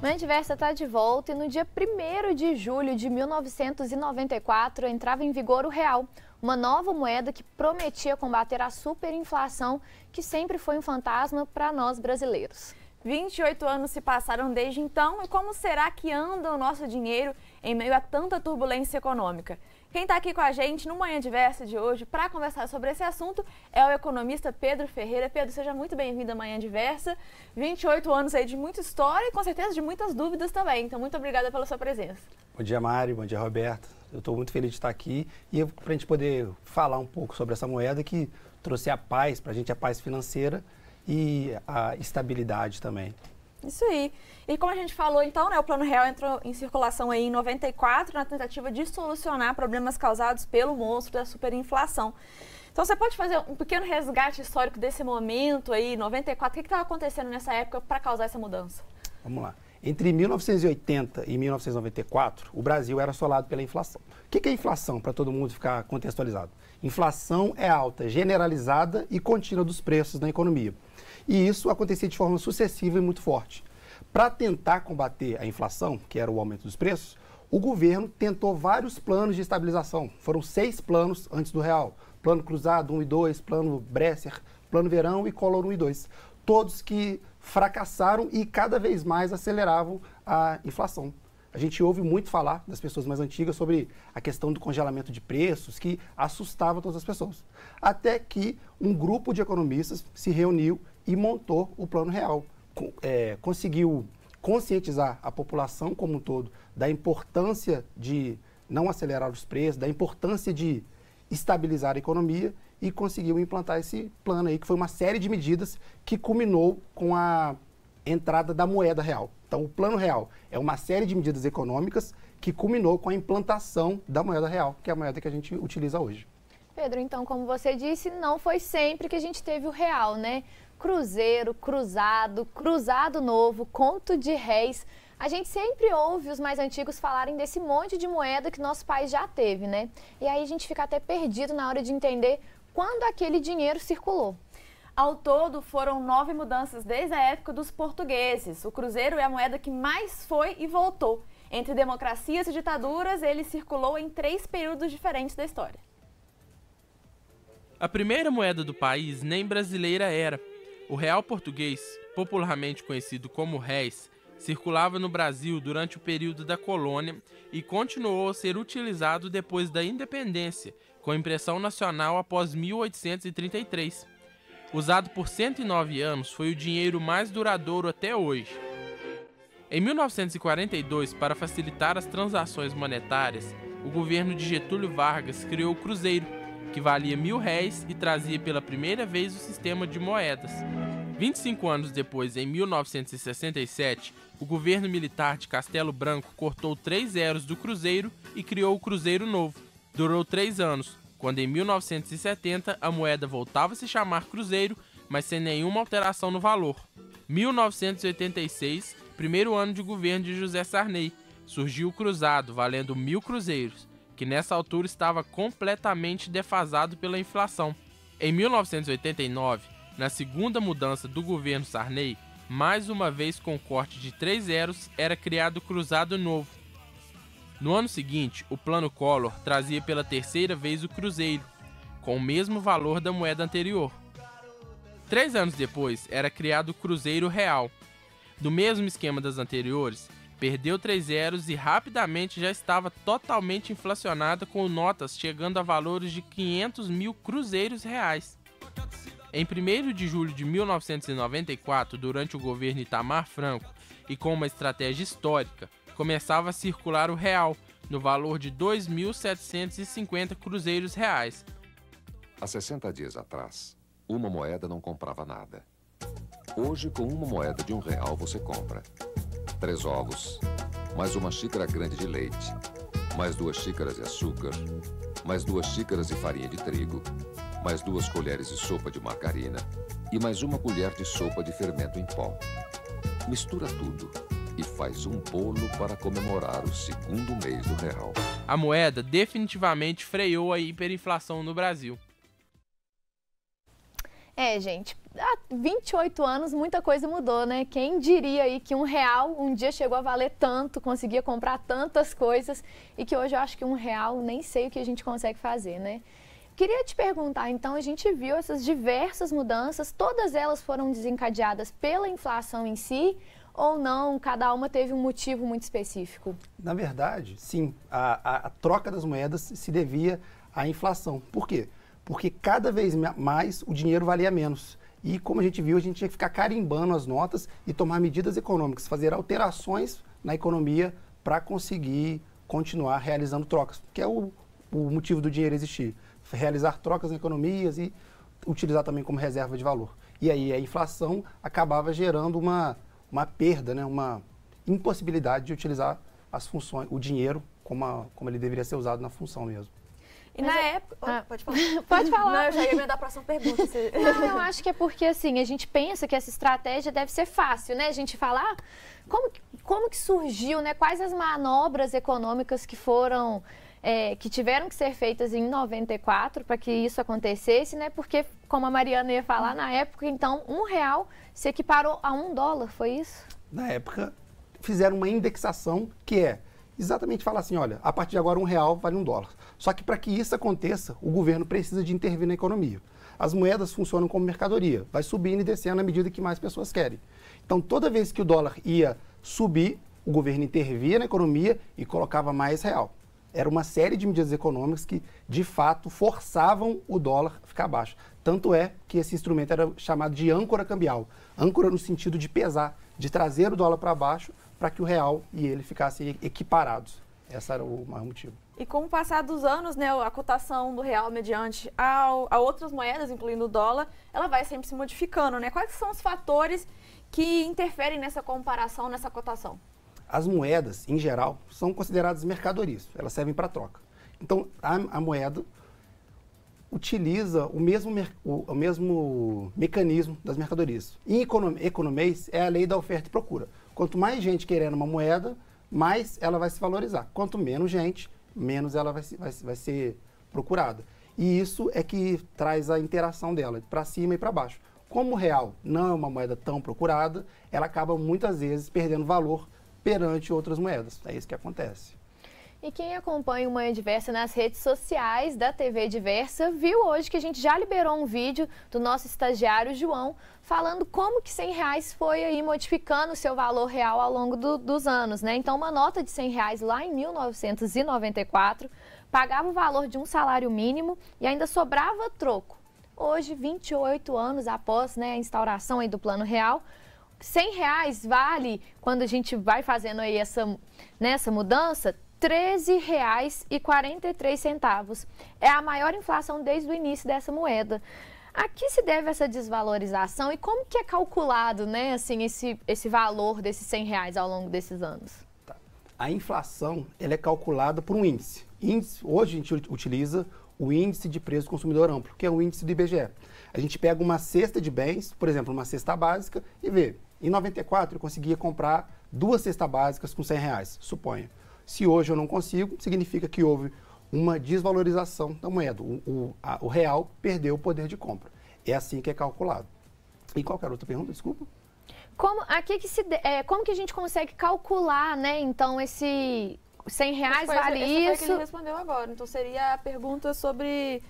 Manhã Diversa está tá de volta e no dia 1 de julho de 1994 entrava em vigor o real, uma nova moeda que prometia combater a superinflação, que sempre foi um fantasma para nós brasileiros. 28 anos se passaram desde então e como será que anda o nosso dinheiro em meio a tanta turbulência econômica? Quem está aqui com a gente no Manhã Diversa de hoje para conversar sobre esse assunto é o economista Pedro Ferreira. Pedro, seja muito bem-vindo à Manhã Diversa. 28 anos aí de muita história e com certeza de muitas dúvidas também. Então, muito obrigada pela sua presença. Bom dia, Mário. Bom dia, Roberto. Eu estou muito feliz de estar aqui e para a gente poder falar um pouco sobre essa moeda que trouxe a paz, para a gente a paz financeira e a estabilidade também. Isso aí. E como a gente falou, então, né, o Plano Real entrou em circulação aí em 94 na tentativa de solucionar problemas causados pelo monstro da superinflação. Então, você pode fazer um pequeno resgate histórico desse momento aí, 94. O que estava acontecendo nessa época para causar essa mudança? Vamos lá. Entre 1980 e 1994, o Brasil era assolado pela inflação. O que é inflação, para todo mundo ficar contextualizado? Inflação é alta generalizada e contínua dos preços na economia. E isso acontecia de forma sucessiva e muito forte. Para tentar combater a inflação, que era o aumento dos preços, o governo tentou vários planos de estabilização. Foram seis planos antes do real. Plano Cruzado 1 e 2, Plano Bresser, Plano Verão e Collor 1 e 2. Todos que fracassaram e cada vez mais aceleravam a inflação. A gente ouve muito falar das pessoas mais antigas sobre a questão do congelamento de preços, que assustava todas as pessoas. Até que um grupo de economistas se reuniu e montou o Plano Real. É, conseguiu conscientizar a população como um todo da importância de não acelerar os preços, da importância de estabilizar a economia e conseguiu implantar esse plano aí, que foi uma série de medidas que culminou com a entrada da moeda real. Então, o plano real é uma série de medidas econômicas que culminou com a implantação da moeda real, que é a moeda que a gente utiliza hoje. Pedro, então, como você disse, não foi sempre que a gente teve o real, né? Cruzeiro, Cruzado, Cruzado Novo, Conto de Réis. A gente sempre ouve os mais antigos falarem desse monte de moeda que nosso país já teve, né? E aí a gente fica até perdido na hora de entender quando aquele dinheiro circulou. Ao todo, foram nove mudanças desde a época dos portugueses. O cruzeiro é a moeda que mais foi e voltou. Entre democracias e ditaduras, ele circulou em três períodos diferentes da história. A primeira moeda do país nem brasileira era, o real português, popularmente conhecido como réis, circulava no Brasil durante o período da colônia e continuou a ser utilizado depois da independência, com impressão nacional após 1833. Usado por 109 anos, foi o dinheiro mais duradouro até hoje. Em 1942, para facilitar as transações monetárias, o governo de Getúlio Vargas criou o Cruzeiro, que valia mil réis e trazia pela primeira vez o sistema de moedas. 25 anos depois, em 1967, o governo militar de Castelo Branco cortou três zeros do Cruzeiro e criou o Cruzeiro Novo. Durou três anos, quando em 1970 a moeda voltava a se chamar Cruzeiro, mas sem nenhuma alteração no valor. 1986, primeiro ano de governo de José Sarney, surgiu o Cruzado, valendo mil cruzeiros que nessa altura estava completamente defasado pela inflação. Em 1989, na segunda mudança do governo Sarney, mais uma vez com corte de três zeros, era criado o Cruzado Novo. No ano seguinte, o Plano Collor trazia pela terceira vez o Cruzeiro, com o mesmo valor da moeda anterior. Três anos depois, era criado o Cruzeiro Real. Do mesmo esquema das anteriores, Perdeu 3 zeros e rapidamente já estava totalmente inflacionada com notas chegando a valores de 500 mil cruzeiros reais. Em 1 de julho de 1994, durante o governo Itamar Franco e com uma estratégia histórica, começava a circular o real, no valor de 2.750 cruzeiros reais. Há 60 dias atrás, uma moeda não comprava nada. Hoje, com uma moeda de um real, você compra três ovos, mais uma xícara grande de leite, mais duas xícaras de açúcar, mais duas xícaras de farinha de trigo, mais duas colheres de sopa de margarina e mais uma colher de sopa de fermento em pó. Mistura tudo e faz um bolo para comemorar o segundo mês do real. A moeda definitivamente freou a hiperinflação no Brasil. É, gente, há 28 anos muita coisa mudou, né? Quem diria aí que um real um dia chegou a valer tanto, conseguia comprar tantas coisas e que hoje eu acho que um real nem sei o que a gente consegue fazer, né? Queria te perguntar, então, a gente viu essas diversas mudanças, todas elas foram desencadeadas pela inflação em si ou não? Cada uma teve um motivo muito específico? Na verdade, sim. A, a, a troca das moedas se devia à inflação. Por quê? porque cada vez mais o dinheiro valia menos. E como a gente viu, a gente tinha que ficar carimbando as notas e tomar medidas econômicas, fazer alterações na economia para conseguir continuar realizando trocas, que é o, o motivo do dinheiro existir. Realizar trocas em economias e utilizar também como reserva de valor. E aí a inflação acabava gerando uma, uma perda, né? uma impossibilidade de utilizar as funções, o dinheiro como, a, como ele deveria ser usado na função mesmo. E Mas na época. Ah. Pode falar. pode falar. Não, eu já ia me dar a próxima pergunta. Não, eu acho que é porque assim, a gente pensa que essa estratégia deve ser fácil, né? A gente falar ah, como, como que surgiu, né? Quais as manobras econômicas que foram. É, que tiveram que ser feitas em 94 para que isso acontecesse, né? Porque, como a Mariana ia falar, na época, então, um real se equiparou a um dólar, foi isso? Na época, fizeram uma indexação que é exatamente falar assim, olha, a partir de agora um real vale um dólar. Só que para que isso aconteça, o governo precisa de intervir na economia. As moedas funcionam como mercadoria, vai subindo e descendo à medida que mais pessoas querem. Então, toda vez que o dólar ia subir, o governo intervia na economia e colocava mais real. Era uma série de medidas econômicas que, de fato, forçavam o dólar a ficar baixo. Tanto é que esse instrumento era chamado de âncora cambial. Âncora no sentido de pesar, de trazer o dólar para baixo para que o real e ele ficassem equiparados. Esse era o maior motivo. E com o passar dos anos, né, a cotação do real mediante ao, a outras moedas, incluindo o dólar, ela vai sempre se modificando, né? Quais são os fatores que interferem nessa comparação, nessa cotação? As moedas, em geral, são consideradas mercadorias, elas servem para troca. Então, a, a, moeda utiliza o mesmo, o, o mesmo mecanismo das mercadorias. Em economês, é a lei da oferta e procura. Quanto mais gente querendo uma moeda, mais ela vai se valorizar. Quanto menos gente, menos ela vai, se, vai, vai ser procurada. E isso é que traz a interação dela, para cima e para baixo. Como o real não é uma moeda tão procurada, ela acaba muitas vezes perdendo valor perante outras moedas. É isso que acontece. E quem acompanha o Manhã Diversa nas redes sociais da TV Diversa viu hoje que a gente já liberou um vídeo do nosso estagiário João falando como que 100 reais foi aí modificando o seu valor real ao longo do, dos anos, né? Então uma nota de 100 reais lá em 1994 pagava o valor de um salário mínimo e ainda sobrava troco. Hoje, 28 anos após né, a instauração aí do Plano Real, 100 reais vale, quando a gente vai fazendo aí essa, né, essa mudança, R$ 13,43. É a maior inflação desde o início dessa moeda. A que se deve essa desvalorização e como que é calculado né, assim, esse, esse valor desses R$ reais ao longo desses anos? Tá. A inflação ela é calculada por um índice. índice. Hoje a gente utiliza o índice de preço consumidor amplo, que é o índice do IBGE. A gente pega uma cesta de bens, por exemplo, uma cesta básica, e vê. Em 94 eu conseguia comprar duas cestas básicas com 100 reais, suponha. Se hoje eu não consigo, significa que houve uma desvalorização da moeda. O, o, a, o real perdeu o poder de compra. É assim que é calculado. E qualquer outra pergunta, desculpa? Como, aqui que se, é, como que a gente consegue calcular, né, então, esse 100 reais essa vale essa isso? Foi que ele respondeu agora. Então, seria a pergunta sobre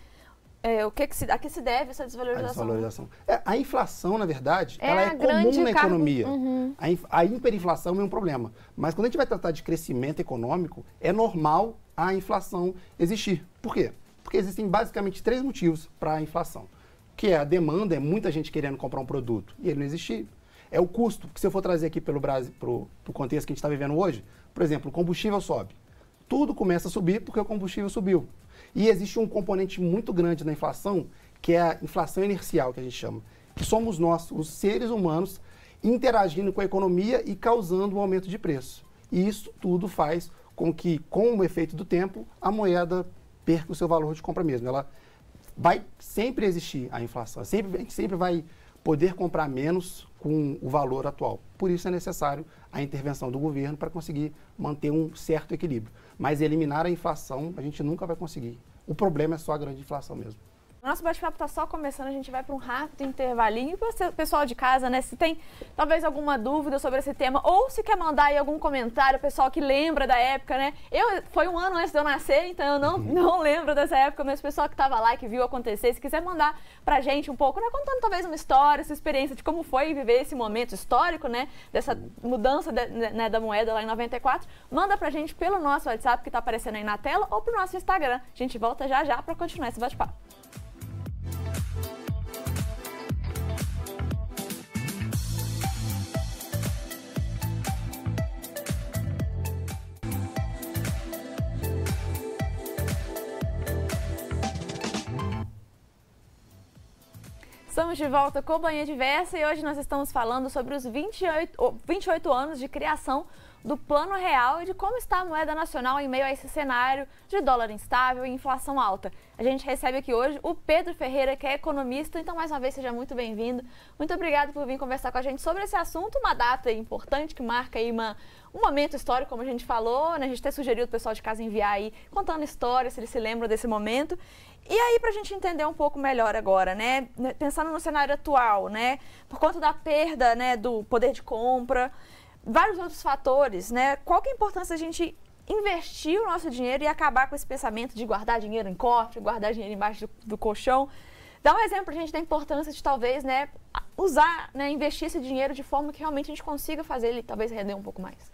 é, o que, que se, a que se deve essa desvalorização? A desvalorização. É, a inflação, na verdade, é ela é comum na economia. Uhum. A, a, hiperinflação é um problema. Mas quando a gente vai tratar de crescimento econômico, é normal a inflação existir. Por quê? Porque existem basicamente três motivos para a inflação. Que é a demanda, é muita gente querendo comprar um produto e ele não existir. É o custo, que se eu for trazer aqui pelo Brasil, para o contexto que a gente está vivendo hoje, por exemplo, o combustível sobe. Tudo começa a subir porque o combustível subiu. E existe um componente muito grande na inflação, que é a inflação inercial, que a gente chama. Que somos nós, os seres humanos, interagindo com a economia e causando um aumento de preço. E isso tudo faz com que, com o efeito do tempo, a moeda perca o seu valor de compra mesmo. Ela vai sempre existir a inflação, sempre, a gente sempre vai poder comprar menos com o valor atual. Por isso é necessário a intervenção do governo para conseguir manter um certo equilíbrio. Mas eliminar a inflação a gente nunca vai conseguir. O problema é só a grande inflação mesmo. Nosso bate-papo está só começando, a gente vai para um rápido intervalinho. E você, pessoal de casa, né, se tem talvez alguma dúvida sobre esse tema ou se quer mandar aí algum comentário, pessoal que lembra da época, né? Eu foi um ano antes de eu nascer, então eu não, uhum. não lembro dessa época, mas o pessoal que estava lá que viu acontecer, se quiser mandar pra gente um pouco, né, contando talvez uma história, sua experiência de como foi viver esse momento histórico, né, dessa mudança de, né, né da moeda lá em 94, manda pra gente pelo nosso WhatsApp que está aparecendo aí na tela ou pro nosso Instagram. A gente volta já já para continuar esse bate-papo. Estamos de volta com Banha Diversa e hoje nós estamos falando sobre os 28, 28 anos de criação do plano real e de como está a moeda nacional em meio a esse cenário de dólar instável e inflação alta. A gente recebe aqui hoje o Pedro Ferreira, que é economista. Então, mais uma vez, seja muito bem-vindo. Muito obrigado por vir conversar com a gente sobre esse assunto, uma data importante que marca aí uma, um momento histórico, como a gente falou, né? A gente até sugeriu o pessoal de casa enviar aí, contando histórias, se eles se lembram desse momento. E aí, para a gente entender um pouco melhor agora, né? Pensando no cenário atual, né? Por conta da perda né, do poder de compra, vários outros fatores, né? Qual que é a importância da gente investir o nosso dinheiro e acabar com esse pensamento de guardar dinheiro em cofre, guardar dinheiro embaixo do, do colchão? Dá um exemplo pra gente da importância de talvez, né, usar, né, investir esse dinheiro de forma que realmente a gente consiga fazer ele talvez render um pouco mais.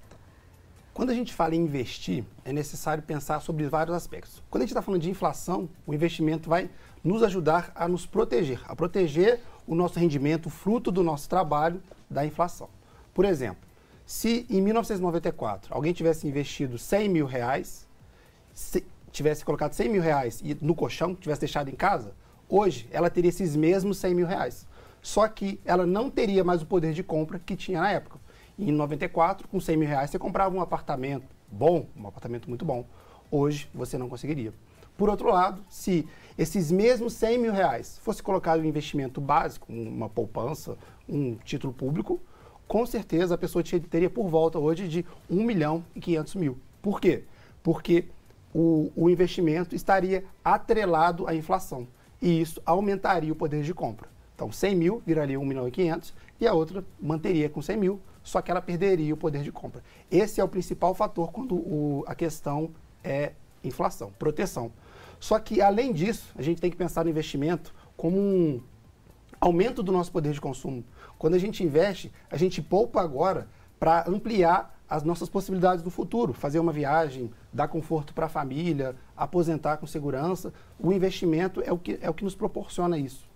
Quando a gente fala em investir, é necessário pensar sobre vários aspectos. Quando a gente está falando de inflação, o investimento vai nos ajudar a nos proteger, a proteger o nosso rendimento, o fruto do nosso trabalho, da inflação. Por exemplo, se em 1994 alguém tivesse investido 100 mil reais, tivesse colocado 100 mil reais no colchão, tivesse deixado em casa, hoje ela teria esses mesmos 100 mil reais. Só que ela não teria mais o poder de compra que tinha na época. Em 94, com 100 mil reais, você comprava um apartamento bom, um apartamento muito bom. Hoje, você não conseguiria. Por outro lado, se esses mesmos 100 mil reais fosse colocado em investimento básico, uma poupança, um título público, com certeza a pessoa teria por volta hoje de 1 milhão e 500 mil. Por quê? Porque o, o investimento estaria atrelado à inflação e isso aumentaria o poder de compra. Então, 100 mil viraria 1 milhão e 500 e a outra manteria com 100 mil, só que ela perderia o poder de compra. Esse é o principal fator quando o, a questão é inflação, proteção. Só que, além disso, a gente tem que pensar no investimento como um, aumento do nosso poder de consumo. Quando a gente investe, a gente poupa agora para ampliar as nossas possibilidades do futuro, fazer uma viagem, dar conforto para a família, aposentar com segurança. O investimento é o que, é o que nos proporciona isso.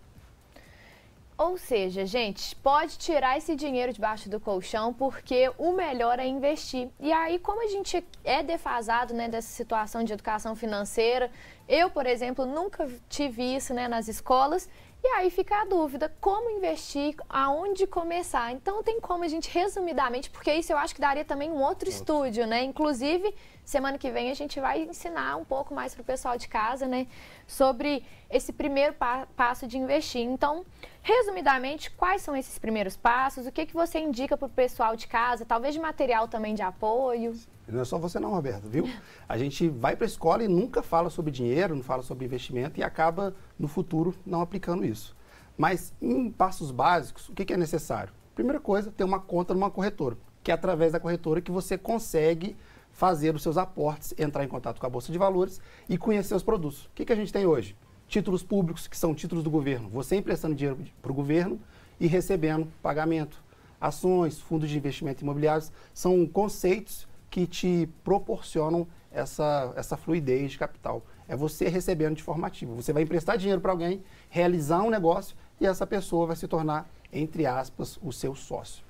Ou seja, gente, pode tirar esse dinheiro debaixo do colchão porque o melhor é investir. E aí, como a gente é defasado né, dessa situação de educação financeira, eu, por exemplo, nunca tive isso né, nas escolas e aí fica a dúvida, como investir, aonde começar? Então tem como a gente resumidamente, porque isso eu acho que daria também um outro, outro. estúdio, né? Inclusive, Semana que vem a gente vai ensinar um pouco mais para o pessoal de casa, né? Sobre esse primeiro pa passo de investir. Então, resumidamente, quais são esses primeiros passos? O que, que você indica para o pessoal de casa? Talvez de material também de apoio? Não é só você não, Roberto, viu? A gente vai para a escola e nunca fala sobre dinheiro, não fala sobre investimento e acaba, no futuro, não aplicando isso. Mas, em passos básicos, o que, que é necessário? Primeira coisa, ter uma conta numa corretora, que é através da corretora que você consegue fazer os seus aportes, entrar em contato com a Bolsa de Valores e conhecer os produtos. O que, que a gente tem hoje? Títulos públicos, que são títulos do governo. Você emprestando dinheiro para o governo e recebendo pagamento. Ações, fundos de investimento imobiliários, são conceitos que te proporcionam essa, essa fluidez de capital. É você recebendo de forma ativa. Você vai emprestar dinheiro para alguém, realizar um negócio e essa pessoa vai se tornar, entre aspas, o seu sócio.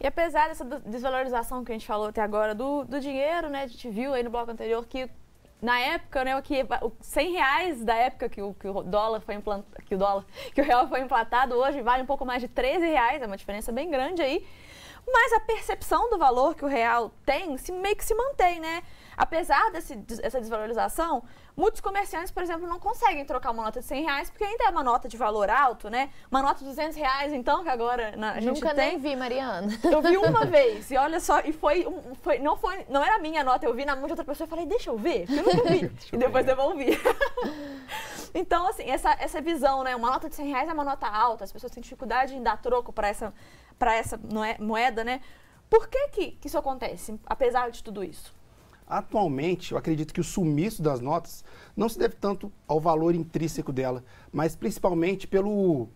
E apesar dessa desvalorização que a gente falou até agora do, do dinheiro, né? A gente viu aí no bloco anterior que na época, né, o que o 100 reais da época que o, que o dólar foi implantado, que o dólar, que o real foi implantado, hoje vale um pouco mais de 13 reais, é uma diferença bem grande aí. Mas a percepção do valor que o real tem se meio que se mantém, né? Apesar desse, dessa desvalorização, muitos comerciantes, por exemplo, não conseguem trocar uma nota de 100 reais, porque ainda é uma nota de valor alto, né? Uma nota de 200 reais, então, que agora na, a gente Nunca nem vi, Mariana. Eu vi uma vez, e olha só, e foi, foi, não, foi, não era minha nota, eu vi na mão de outra pessoa e falei, deixa eu ver, eu nunca vi. e depois devolvi. então, assim, essa, essa visão, né? Uma nota de 100 reais é uma nota alta, as pessoas têm dificuldade em dar troco para essa, essa moeda, né? Por que, que, que isso acontece, apesar de tudo isso? Atualmente, eu acredito que o sumiço das notas não se deve tanto ao valor intrínseco dela, mas principalmente pelo,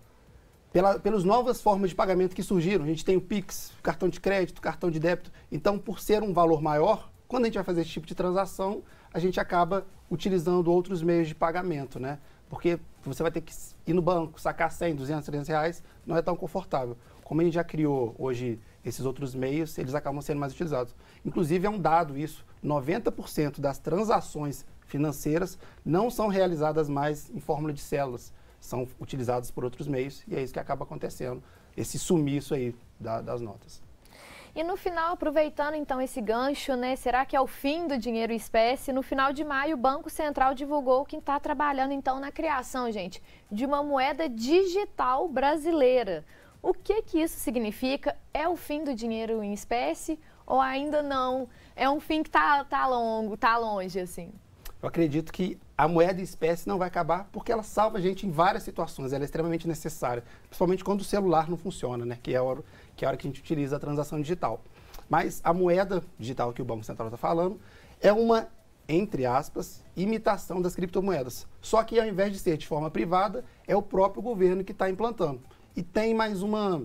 pela, pelas novas formas de pagamento que surgiram. A gente tem o Pix, cartão de crédito, cartão de débito. Então, por ser um valor maior, quando a gente vai fazer esse tipo de transação, a gente acaba utilizando outros meios de pagamento, né? Porque você vai ter que ir no banco, sacar 100, 200, 300 reais, não é tão confortável como ele já criou hoje esses outros meios, eles acabam sendo mais utilizados. Inclusive, é um dado isso: 90% das transações financeiras não são realizadas mais em fórmula de células, são utilizadas por outros meios, e é isso que acaba acontecendo, esse sumiço aí da, das notas. E no final, aproveitando então esse gancho, né? Será que é o fim do dinheiro espécie? No final de maio, o Banco Central divulgou que está trabalhando então na criação, gente, de uma moeda digital brasileira. O que, que isso significa? É o fim do dinheiro em espécie ou ainda não? É um fim que está tá longo, tá longe, assim? Eu acredito que a moeda em espécie não vai acabar porque ela salva a gente em várias situações, ela é extremamente necessária, principalmente quando o celular não funciona, né? que, é a hora, que é a hora que a gente utiliza a transação digital. Mas a moeda digital que o Banco Central está falando é uma, entre aspas, imitação das criptomoedas. Só que ao invés de ser de forma privada, é o próprio governo que está implantando. E tem mais uma,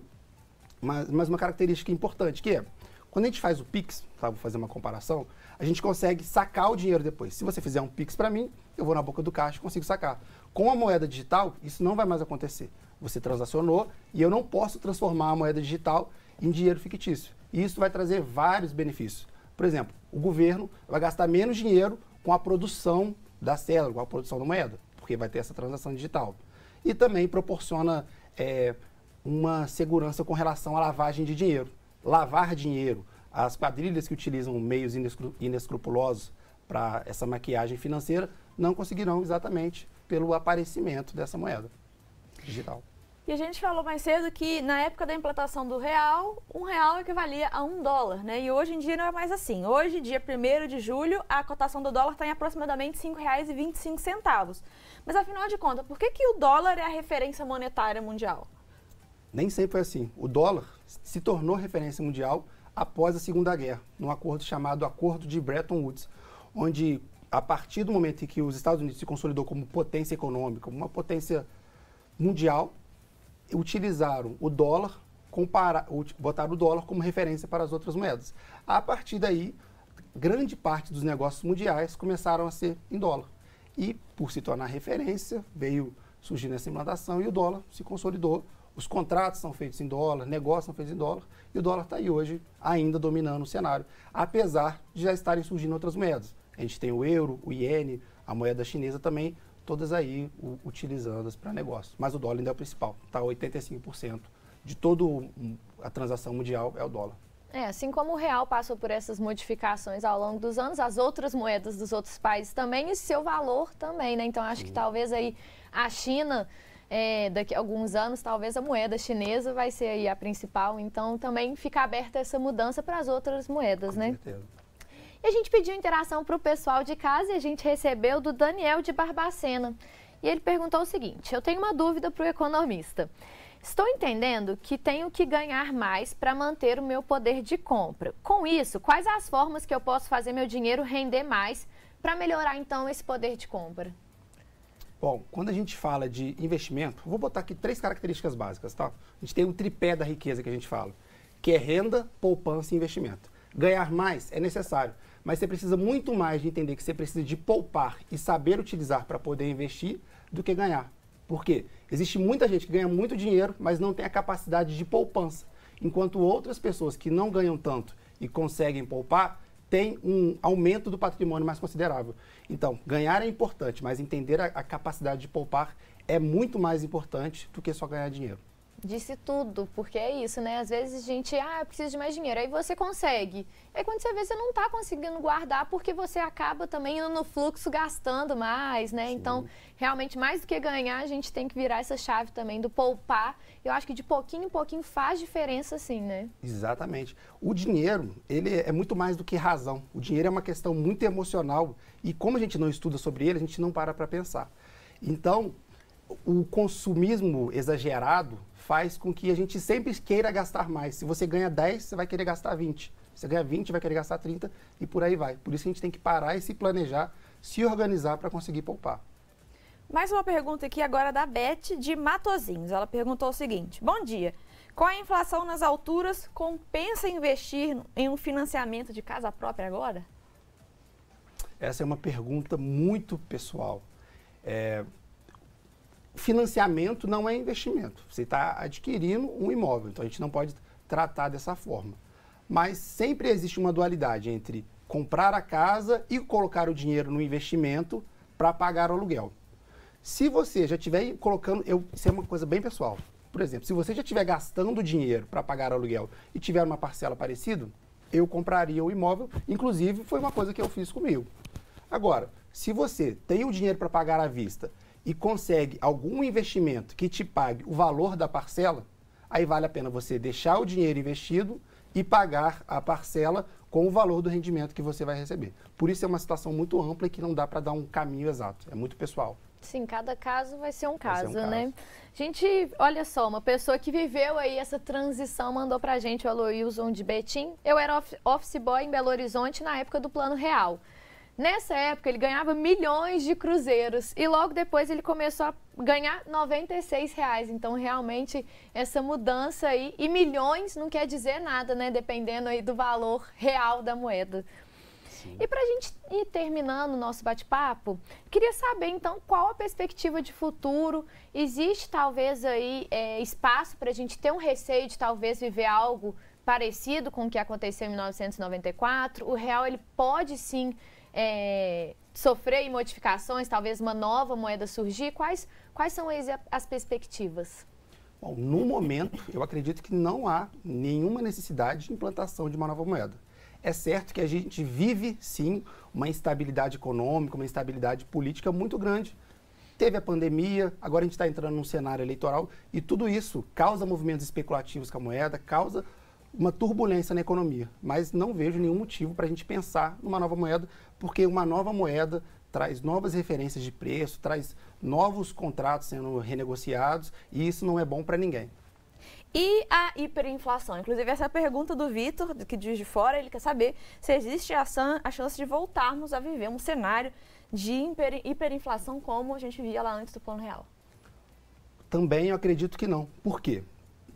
mais, mais uma característica importante, que é, quando a gente faz o Pix, tá? vou fazer uma comparação, a gente consegue sacar o dinheiro depois. Se você fizer um Pix para mim, eu vou na boca do caixa e consigo sacar. Com a moeda digital, isso não vai mais acontecer. Você transacionou e eu não posso transformar a moeda digital em dinheiro fictício. E isso vai trazer vários benefícios. Por exemplo, o governo vai gastar menos dinheiro com a produção da célula, com a produção da moeda, porque vai ter essa transação digital. E também proporciona é, uma segurança com relação à lavagem de dinheiro. Lavar dinheiro, as quadrilhas que utilizam meios inescrupulosos para essa maquiagem financeira não conseguirão exatamente pelo aparecimento dessa moeda digital. E a gente falou mais cedo que na época da implantação do real, um real equivalia a um dólar, né? E hoje em dia não é mais assim. Hoje, dia 1 de julho, a cotação do dólar está em aproximadamente R$ 5,25. Mas afinal de contas, por que, que o dólar é a referência monetária mundial? Nem sempre foi assim. O dólar se tornou referência mundial após a Segunda Guerra, num acordo chamado Acordo de Bretton Woods, onde a partir do momento em que os Estados Unidos se consolidou como potência econômica, uma potência mundial, utilizaram o dólar, comparar, botaram o dólar como referência para as outras moedas. A partir daí, grande parte dos negócios mundiais começaram a ser em dólar. E por se tornar referência, veio surgindo essa implantação e o dólar se consolidou os contratos são feitos em dólar, negócios são feitos em dólar, e o dólar está aí hoje ainda dominando o cenário, apesar de já estarem surgindo outras moedas. A gente tem o euro, o iene, a moeda chinesa também, todas aí utilizando-as para negócios. Mas o dólar ainda é o principal, está 85% de toda a transação mundial é o dólar. É, assim como o real passou por essas modificações ao longo dos anos, as outras moedas dos outros países também e seu valor também, né? Então acho que talvez aí a China é, daqui a alguns anos, talvez a moeda chinesa vai ser aí a principal. Então, também fica aberta essa mudança para as outras moedas, Com né? Certeza. E a gente pediu interação para o pessoal de casa e a gente recebeu do Daniel de Barbacena. E ele perguntou o seguinte: Eu tenho uma dúvida para o economista. Estou entendendo que tenho que ganhar mais para manter o meu poder de compra. Com isso, quais as formas que eu posso fazer meu dinheiro render mais para melhorar então esse poder de compra? Bom, quando a gente fala de investimento, vou botar aqui três características básicas, tá? A gente tem o um tripé da riqueza que a gente fala, que é renda, poupança e investimento. Ganhar mais é necessário, mas você precisa muito mais de entender que você precisa de poupar e saber utilizar para poder investir do que ganhar. Por quê? Existe muita gente que ganha muito dinheiro, mas não tem a capacidade de poupança, enquanto outras pessoas que não ganham tanto e conseguem poupar, tem um aumento do patrimônio mais considerável. Então, ganhar é importante, mas entender a, a capacidade de poupar é muito mais importante do que só ganhar dinheiro disse tudo, porque é isso, né? Às vezes a gente, ah, precisa de mais dinheiro, aí você consegue. Aí quando você vê, você não está conseguindo guardar porque você acaba também indo no fluxo gastando mais, né? Então, sim. Então, realmente, mais do que ganhar, a gente tem que virar essa chave também do poupar. Eu acho que de pouquinho em pouquinho faz diferença, sim, né? Exatamente. O dinheiro, ele é muito mais do que razão. O dinheiro é uma questão muito emocional e como a gente não estuda sobre ele, a gente não para para pensar. Então, o consumismo exagerado faz com que a gente sempre queira gastar mais. Se você ganha 10, você vai querer gastar 20. Você ganha 20, vai querer gastar 30 e por aí vai. Por isso a gente tem que parar e se planejar, se organizar para conseguir poupar. Mais uma pergunta aqui agora da Beth de Matozinhos. Ela perguntou o seguinte: Bom dia. Com a inflação nas alturas, compensa investir em um financiamento de casa própria agora? Essa é uma pergunta muito pessoal. É, financiamento não é investimento. Você está adquirindo um imóvel, então a gente não pode tratar dessa forma. Mas sempre existe uma dualidade entre comprar a casa e colocar o dinheiro no investimento para pagar o aluguel. Se você já estiver colocando, eu, isso é uma coisa bem pessoal. Por exemplo, se você já estiver gastando dinheiro para pagar o aluguel e tiver uma parcela parecida, eu compraria o imóvel. Inclusive, foi uma coisa que eu fiz comigo. Agora, se você tem o dinheiro para pagar à vista e consegue algum investimento que te pague o valor da parcela, aí vale a pena você deixar o dinheiro investido e pagar a parcela com o valor do rendimento que você vai receber. Por isso é uma situação muito ampla e que não dá para dar um caminho exato, é muito pessoal. Sim, cada caso vai ser um caso, ser um né? Caso. Gente, olha só, uma pessoa que viveu aí essa transição mandou pra gente o Aloilson de Betim. Eu era office boy em Belo Horizonte na época do Plano Real. Nessa época, ele ganhava milhões de cruzeiros e logo depois ele começou a ganhar 96 reais. Então, realmente, essa mudança aí, e milhões não quer dizer nada, né? Dependendo aí do valor real da moeda. Sim. E para a gente ir terminando o nosso bate-papo, queria saber então qual a perspectiva de futuro. Existe talvez aí é, espaço para a gente ter um receio de talvez viver algo parecido com o que aconteceu em 1994? O real ele pode sim é, sofrer modificações, talvez uma nova moeda surgir? Quais, quais são as, as perspectivas? Bom, no momento, eu acredito que não há nenhuma necessidade de implantação de uma nova moeda. É certo que a gente vive, sim, uma instabilidade econômica, uma instabilidade política muito grande. Teve a pandemia, agora a gente está entrando num cenário eleitoral e tudo isso causa movimentos especulativos com a moeda, causa uma turbulência na economia, mas não vejo nenhum motivo para a gente pensar numa nova moeda, porque uma nova moeda traz novas referências de preço, traz novos contratos sendo renegociados e isso não é bom para ninguém. E a hiperinflação? Inclusive, essa é a pergunta do Vitor, que diz de fora, ele quer saber se existe a, a chance de voltarmos a viver um cenário de hiper, hiperinflação como a gente via lá antes do Plano Real. Também eu acredito que não. Por quê?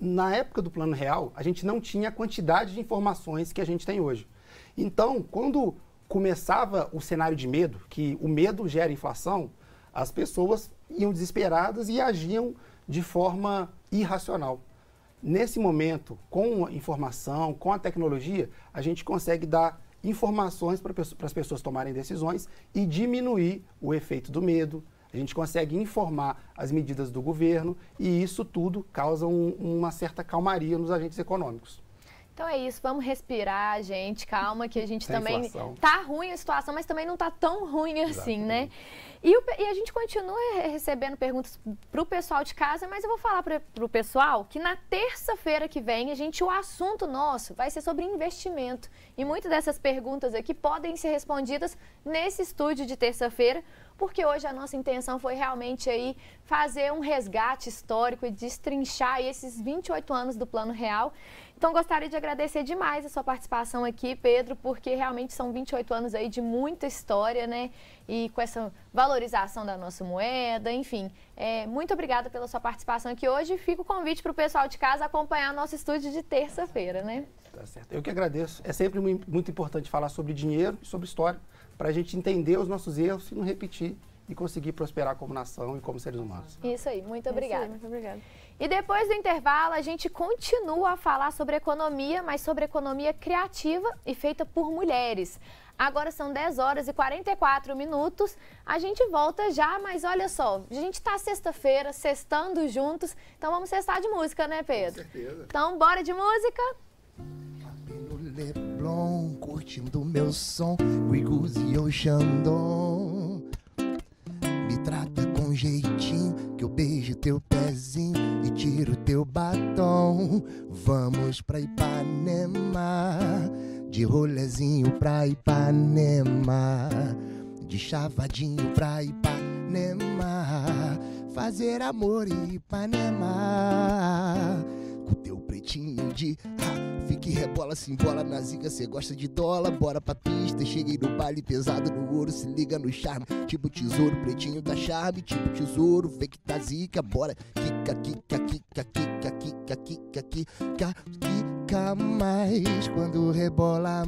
na época do Plano Real, a gente não tinha a quantidade de informações que a gente tem hoje. Então, quando começava o cenário de medo, que o medo gera inflação, as pessoas iam desesperadas e agiam de forma irracional. Nesse momento, com a informação, com a tecnologia, a gente consegue dar informações para as pessoas tomarem decisões e diminuir o efeito do medo, a gente consegue informar as medidas do governo e isso tudo causa um, uma certa calmaria nos agentes econômicos. Então é isso, vamos respirar, gente. Calma, que a gente Tem também. Tá ruim a situação, mas também não tá tão ruim assim, Exatamente. né? E, o, e, a gente continua recebendo perguntas pro pessoal de casa, mas eu vou falar para pro pessoal que na terça-feira que vem, a gente, o assunto nosso vai ser sobre investimento. E muitas dessas perguntas aqui podem ser respondidas nesse estúdio de terça-feira porque hoje a nossa intenção foi realmente aí fazer um resgate histórico e destrinchar esses 28 anos do Plano Real. Então gostaria de agradecer demais a sua participação aqui, Pedro, porque realmente são 28 anos aí de muita história, né? E com essa valorização da nossa moeda, enfim. É, muito obrigada pela sua participação aqui hoje. Fica o convite para o pessoal de casa acompanhar nosso estúdio de terça-feira, né? Tá certo. Eu que agradeço. É sempre muito importante falar sobre dinheiro e sobre história para a gente entender os nossos erros e não repetir e conseguir prosperar como nação e como seres humanos. Isso aí, muito é obrigada. Aí, muito obrigada. E depois do intervalo, a gente continua a falar sobre economia, mas sobre economia criativa e feita por mulheres. Agora são 10 horas e 44 minutos. A gente volta já, mas olha só, a gente está sexta-feira, sextando juntos, então vamos sextar de música, né, Pedro? Com certeza. Então, bora de música? Música curtindo meu som, Wiggles e Oxandon. Me trata com jeitinho, que eu beijo teu pezinho e tiro teu batom. Vamos pra Ipanema, de rolezinho pra Ipanema, de chavadinho pra Ipanema, fazer amor em Ipanema, com teu pretinho de. Ah, que rebola, se embola na zica, cê gosta de dólar, bora pra pista. Cheguei no baile pesado no ouro, se liga no charme. Tipo tesouro, pretinho tá charme, tipo tesouro, vê que tá zica, bora. Kika, kika, kika, kika, kika, kika, kika, kika mais quando rebola.